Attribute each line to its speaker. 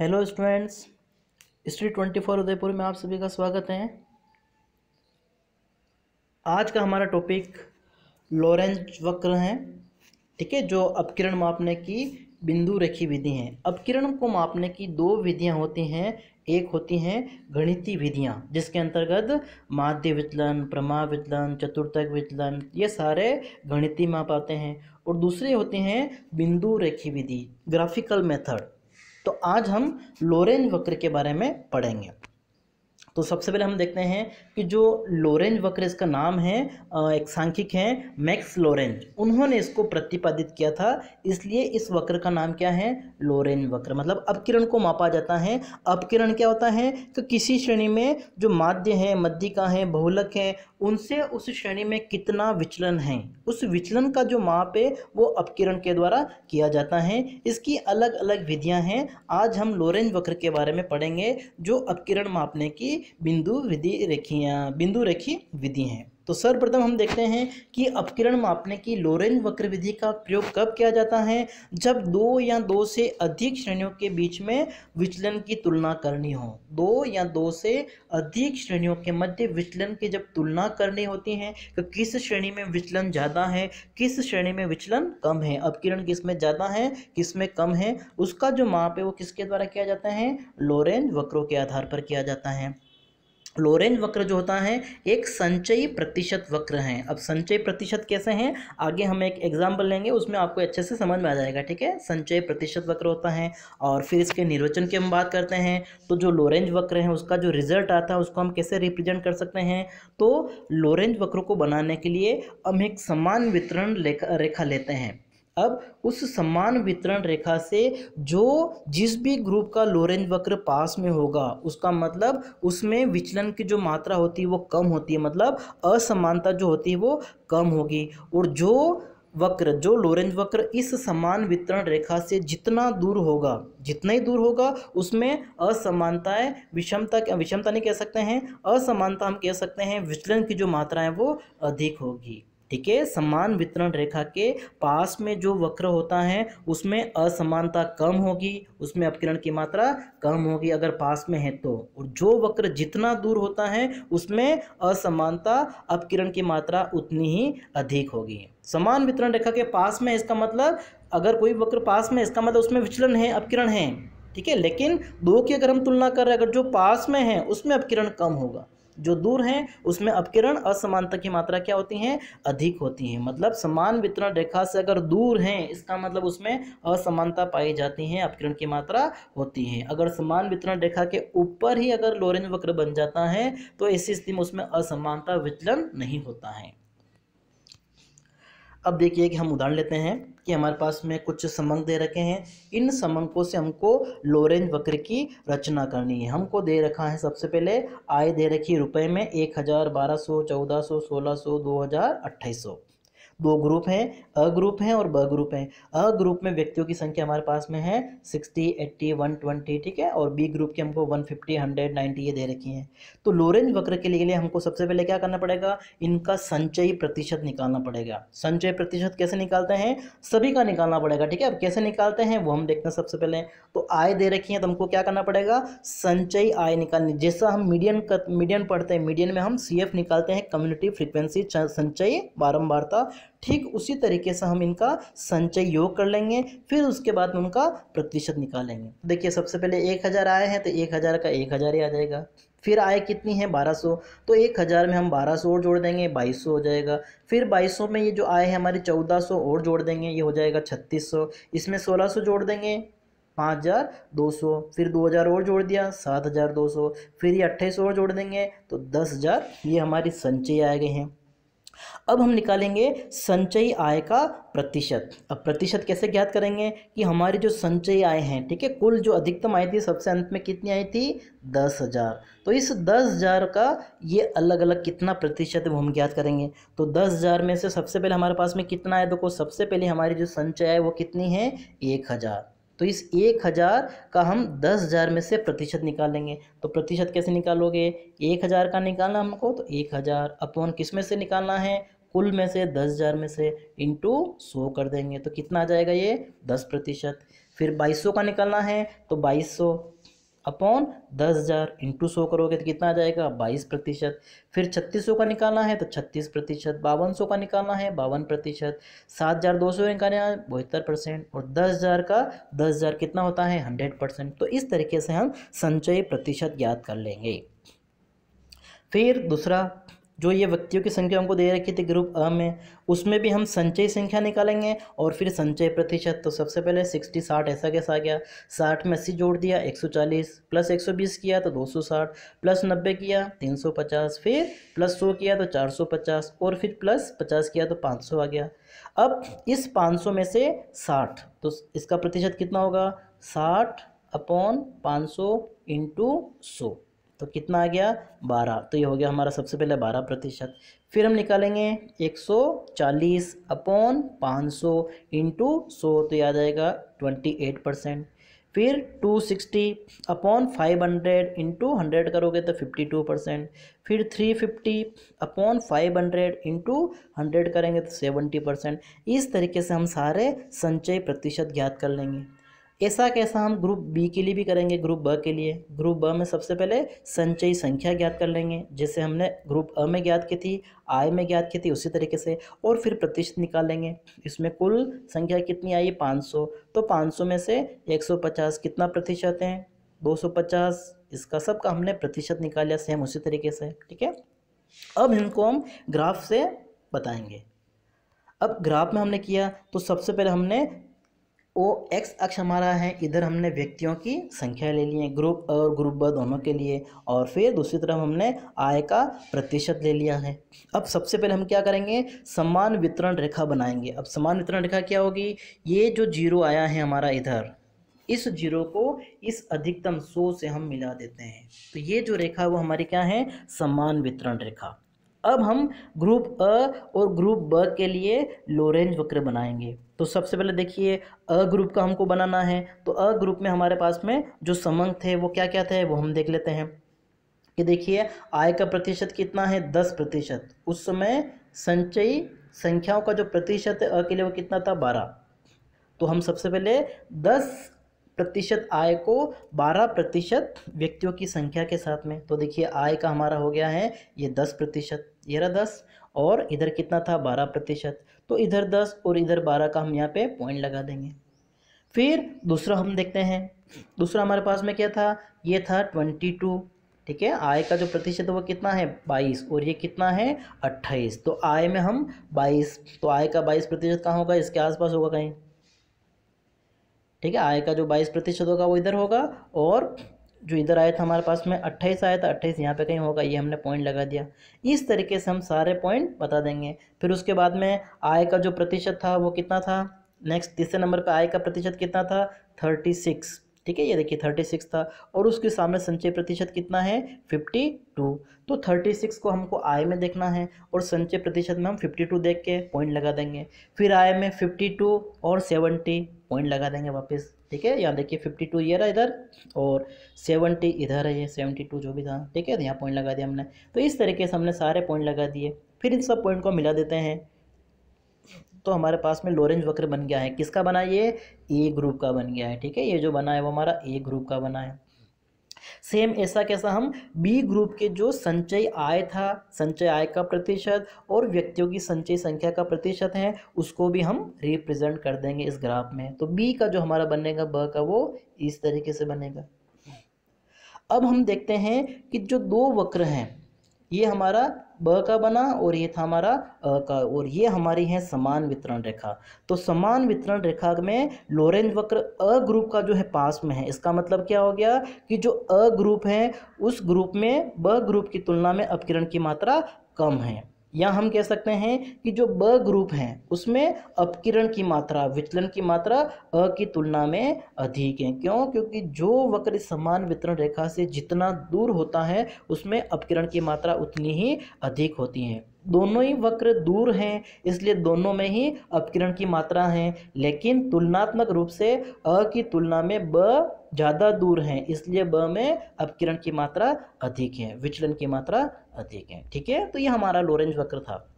Speaker 1: hello students स्ट्री twenty four Udaipur में आप सभी का स्वागत है आज का हमारा टॉपिक लॉरेंज वक्र है ठीक है जो अपकिरण मापने की बिंदु रेखी विधि हैं अपकिरण को मापने की दो विधियां होती हैं एक होती हैं गणितीय विधियां जिसके अंतर्गत माध्य विचलन प्रमा विचलन चतुर्थक विचलन ये सारे गणितीय माप आते हैं और दूसरी होती हैं बिंदु रेखी विधि ग्राफिकल मेथड तो आज हम लोरेन वक्र के बारे में पढ़ेंगे तो सबसे पहले हम देखते हैं कि जो लोरेंज वक्र इसका नाम है एक सांख्यिक है मैक्स लोरेंज उन्होंने इसको प्रतिपादित किया था इसलिए इस वक्र का नाम क्या है लोरेंज वक्र मतलब अपकिरण को मापा जाता है अपकिरण क्या होता है कि किसी श्रेणी में जो माध्य है मध्यिका है बहुलक है उनसे उस श्रेणी में कितना विचलन है उस विचलन का जो माप है वो अपकिरण के द्वारा किया जाता है इसकी अलग अलग विधियां हैं आज हम लोरेंज वक्र के बारे में पढ़ेंगे जो अपकिरण मापने की बिंदु विधि रेखियाँ बिंदु रेखी विधि हैं तो सर्वप्रथम हम देखते हैं कि अपकिरण मापने की लोरेन वक्र विधि का प्रयोग कब किया जाता है जब दो या दो से अधिक श्रेणियों के बीच में विचलन की तुलना करनी हो दो या दो से अधिक श्रेणियों के मध्य विचलन की जब तुलना करनी होती है तो किस श्रेणी में विचलन ज़्यादा है किस श्रेणी में विचलन कम है अपकिरण किस में ज़्यादा है किस में कम है उसका जो माप है वो किसके द्वारा किया जाता है लोरेन वक्रों के आधार पर किया जाता है लोरेंज वक्र जो होता है एक संचयी प्रतिशत वक्र हैं अब संचयी प्रतिशत कैसे हैं आगे हम एक एग्जाम्पल लेंगे उसमें आपको अच्छे से समझ में आ जाएगा ठीक है संचयी प्रतिशत वक्र होता है और फिर इसके निर्वचन की हम बात करते हैं तो जो लोरेंज वक्र है उसका जो रिजल्ट आता है उसको हम कैसे रिप्रेजेंट कर सकते हैं तो लोरेंज वक्र को बनाने के लिए हम एक समान वितरण रेखा लेते हैं अब उस समान वितरण रेखा से जो जिस भी ग्रुप का लोरेंज वक्र पास में होगा उसका मतलब उसमें विचलन की जो मात्रा होती है वो कम होती है मतलब असमानता जो होती है वो कम होगी और जो वक्र जो लोरेंज वक्र इस समान वितरण रेखा से जितना दूर होगा जितना ही दूर होगा उसमें असमानताएं विषमता विषमता नहीं कह सकते हैं असमानता हम कह सकते हैं विचलन की जो मात्रा है वो अधिक होगी ठीक है समान वितरण रेखा के पास में जो वक्र होता है उसमें असमानता कम होगी उसमें अपकिरण की मात्रा कम होगी अगर पास में है तो और जो वक्र जितना दूर होता है उसमें असमानता अपकिरण की मात्रा उतनी ही अधिक होगी समान वितरण रेखा के पास में इसका मतलब अगर कोई वक्र पास में इसका मतलब उसमें विचलन है अपकिरण है ठीक है लेकिन दो की अगर हम तुलना कर रहे हैं अगर जो पास में है उसमें अपकिरण कम होगा जो दूर हैं उसमें अपकिरण असमानता की मात्रा क्या होती है अधिक होती है मतलब समान वितरण रेखा से अगर दूर हैं इसका मतलब उसमें असमानता पाई जाती है अपकिरण की मात्रा होती है अगर समान वितरण रेखा के ऊपर ही अगर लोरेंज वक्र बन जाता है तो ऐसी स्थिति में उसमें असमानता विचलन नहीं होता है अब देखिए कि हम उदाहरण लेते हैं कि हमारे पास में कुछ समंग दे रखे हैं इन समंकों से हमको लोरेंज वक्र की रचना करनी है हमको दे रखा है सबसे पहले आय दे रखी है रुपये में एक हज़ार बारह सौ चौदह सौ सोलह सौ दो हज़ार अट्ठाईस सौ दो ग्रुप हैं अ ग्रुप हैं और ब ग्रुप हैं अ ग्रुप में व्यक्तियों की संख्या हमारे पास में है सिक्सटी एट्टी वन ट्वेंटी ठीक है और बी ग्रुप के हमको वन फिफ्टी हंड्रेड नाइन्टी ये दे रखी हैं तो लोरेंज वक्र के लिए हमको सबसे पहले क्या करना पड़ेगा इनका संचयी प्रतिशत निकालना पड़ेगा संचय प्रतिशत कैसे निकालते हैं सभी का निकालना पड़ेगा ठीक है अब कैसे निकालते हैं वो हम देखते हैं सबसे पहले तो आय दे रखी है तो हमको क्या करना पड़ेगा संचयी आय निकालनी जैसा हम मीडियन मीडियन पढ़ते हैं मीडियन में हम सी निकालते हैं कम्युनिटी फ्रिक्वेंसी संचयी बारम्बारता ठीक उसी तरीके से हम इनका संचय योग कर लेंगे फिर उसके बाद में उनका प्रतिशत निकालेंगे तो देखिए सबसे पहले एक हज़ार आए हैं तो एक हज़ार का एक हज़ार ही आ जाएगा फिर आय कितनी है 1200 तो एक हज़ार में हम 1200 और जोड़ देंगे 2200 हो जाएगा फिर 2200 में ये जो आय है चौदह 1400 और जोड़ देंगे ये हो जाएगा 3600 इसमें 1600 जोड़ देंगे पाँच हज़ार दो सौ फिर दो हज़ार और जोड़ दिया सात हज़ार दो सौ फिर ये अट्ठाईस और जोड़ देंगे तो दस हज़ार ये हमारी संचय आए गए हैं अब हम निकालेंगे संचयी आय का प्रतिशत अब प्रतिशत कैसे ज्ञात करेंगे कि हमारी जो संचयी आय है ठीक है कुल जो अधिकतम आई थी सबसे अंत में कितनी आई थी दस हज़ार तो इस दस हज़ार का ये अलग अलग कितना प्रतिशत वो हम ज्ञात करेंगे तो दस हज़ार में से सबसे पहले हमारे पास में कितना आया देखो सबसे पहले हमारी जो संचय आय वो कितनी है एक हज़ार तो इस एक हज़ार का हम दस हज़ार में से प्रतिशत निकालेंगे तो प्रतिशत कैसे निकालोगे एक हज़ार का निकालना हमको तो एक हज़ार अपॉन किस में से निकालना है कुल में से दस हज़ार में से इंटू सौ कर देंगे तो कितना आ जाएगा ये दस प्रतिशत फिर बाईस सौ का निकालना है तो बाईस सौ अपॉन दस हज़ार इंटू सौ करोगे तो कितना आ जाएगा बाईस प्रतिशत फिर छत्तीस सौ का निकालना है तो छत्तीस प्रतिशत बावन सौ का निकालना है बावन प्रतिशत सात हज़ार दो सौ निकालना है बहत्तर परसेंट और दस हज़ार का दस हज़ार कितना होता है हंड्रेड परसेंट तो इस तरीके से हम संचय प्रतिशत ज्ञात कर लेंगे फिर दूसरा जो ये व्यक्तियों की संख्या हमको दे रखी थी ग्रुप अ में उसमें भी हम संचय संख्या निकालेंगे और फिर संचय प्रतिशत तो सबसे पहले सिक्सटी साठ ऐसा कैसा आ गया साठ में अस्सी जोड़ दिया एक सौ चालीस प्लस एक सौ बीस किया तो दो सौ साठ प्लस नब्बे किया तीन सौ पचास फिर प्लस सौ किया तो चार सौ पचास और फिर प्लस पचास किया तो पाँच सौ आ गया अब इस पाँच सौ में से साठ तो इसका प्रतिशत कितना होगा साठ अपॉन पाँच सौ इंटू सौ तो कितना आ गया बारह तो ये हो गया हमारा सबसे पहले बारह प्रतिशत फिर हम निकालेंगे एक सौ चालीस अपॉन पाँच सौ इंटू सौ तो याद आएगा ट्वेंटी एट परसेंट फिर 260 अपॉन हंड्रेड इंटू हंड्रेड करोगे तो 52 परसेंट फिर 350 upon five hundred into hundred करेंगे तो 70 परसेंट इस तरीके से हम सारे संचय प्रतिशत ज्ञात कर लेंगे ऐसा कैसा हम ग्रुप बी के लिए भी करेंगे ग्रुप ब के लिए ग्रुप ब में सबसे पहले संचयी संख्या ज्ञात कर लेंगे जैसे हमने ग्रुप अ में ज्ञात की थी आय में ज्ञात की थी उसी तरीके से और फिर प्रतिशत निकाल लेंगे इसमें कुल संख्या कितनी आई पाँच सौ तो पाँच सौ में से एक सौ पचास कितना प्रतिशत है दो सौ पचास इसका सबका हमने प्रतिशत निकाला सेम उसी तरीके से ठीक है अब इनको हम ग्राफ से बताएंगे अब ग्राफ में हमने किया तो सबसे पहले हमने ओ एक्स अक्ष हमारा है इधर हमने व्यक्तियों की संख्या ले ली है ग्रुप और ग्रुप ब दोनों के लिए और फिर दूसरी तरफ हमने आय का प्रतिशत ले लिया है अब सबसे पहले हम क्या करेंगे समान वितरण रेखा बनाएंगे अब समान वितरण रेखा क्या होगी ये जो जीरो आया है हमारा इधर इस जीरो को इस अधिकतम सौ से हम मिला देते हैं तो ये जो रेखा वो हमारी क्या है समान वितरण रेखा अब हम ग्रुप अ और ग्रुप ब के लिए लोरेंज वक्र बनाएंगे तो सबसे पहले देखिए अ ग्रुप का हमको बनाना है तो अ ग्रुप में हमारे पास में जो समंक थे वो क्या क्या थे वो हम देख लेते हैं कि देखिए आय का प्रतिशत कितना है दस प्रतिशत उस समय संचयी संख्याओं का जो प्रतिशत है अ के लिए वो कितना था बारह तो हम सबसे पहले दस प्रतिशत आय को 12 प्रतिशत व्यक्तियों की संख्या के साथ में तो देखिए आय का हमारा हो गया है ये 10 प्रतिशत ये रहा दस और इधर कितना था 12 प्रतिशत तो इधर 10 और इधर 12 का हम यहाँ पे पॉइंट लगा देंगे फिर दूसरा हम देखते हैं दूसरा हमारे पास में क्या था ये था 22 ठीक है आय का जो प्रतिशत वो कितना है बाईस और ये कितना है अट्ठाईस तो आय में हम बाईस तो आय का बाईस प्रतिशत कहाँ होगा इसके आसपास होगा कहीं ठीक है आय का जो बाईस प्रतिशत होगा वो इधर होगा और जो इधर आया था हमारे पास में अट्ठाईस आया था अट्ठाईस यहाँ पे कहीं होगा ये हमने पॉइंट लगा दिया इस तरीके से हम सारे पॉइंट बता देंगे फिर उसके बाद में आय का जो प्रतिशत था वो कितना था नेक्स्ट तीसरे नंबर पे आय का प्रतिशत कितना था थर्टी सिक्स ठीक है ये देखिए थर्टी सिक्स था और उसके सामने संचय प्रतिशत कितना है फिफ्टी टू तो थर्टी सिक्स को हमको आय में देखना है और संचय प्रतिशत में हम फिफ्टी टू देख के पॉइंट लगा देंगे फिर आय में फिफ्टी टू और सेवेंटी पॉइंट लगा देंगे वापस ठीक है यहाँ देखिए फिफ्टी टू ये रहा इधर और सेवनटी इधर है ये सेवेंटी टू जो भी था ठीक है तो यहाँ पॉइंट लगा दिया हमने तो इस तरीके से हमने सारे पॉइंट लगा दिए फिर इन सब पॉइंट को मिला देते हैं तो हमारे पास में लोरेंज वक्र बन गया है किसका बना ये ए ग्रुप का बन गया है ठीक है ये जो बना है वो हमारा ए ग्रुप का बना है सेम ऐसा कैसा हम बी ग्रुप के जो संचय आय था संचय आय का प्रतिशत और व्यक्तियों की संचय संख्या का प्रतिशत है उसको भी हम रिप्रेजेंट कर देंगे इस ग्राफ में तो बी का जो हमारा बनेगा ब का वो इस तरीके से बनेगा अब हम देखते हैं कि जो दो वक्र हैं ये हमारा ब का बना और ये था हमारा अ का और ये हमारी है समान वितरण रेखा तो समान वितरण रेखा में लोरेंज वक्र अ ग्रुप का जो है पास में है इसका मतलब क्या हो गया कि जो अ ग्रुप है उस ग्रुप में ब ग्रुप की तुलना में अपकिरण की मात्रा कम है या हम कह सकते हैं कि जो ब ग्रुप हैं उसमें अपकिरण की मात्रा विचलन की मात्रा अ की तुलना में अधिक है क्यों क्योंकि जो वक्र समान वितरण रेखा से जितना दूर होता है उसमें अपकिरण की मात्रा उतनी ही अधिक होती है दोनों ही वक्र दूर हैं इसलिए दोनों में ही अपकिरण की मात्रा है लेकिन तुलनात्मक रूप से अ की तुलना में ब ज़्यादा दूर हैं इसलिए ब में अपकिरण की मात्रा अधिक है विचलन की मात्रा अधिक है ठीक है तो ये हमारा लोरेंज वक्र था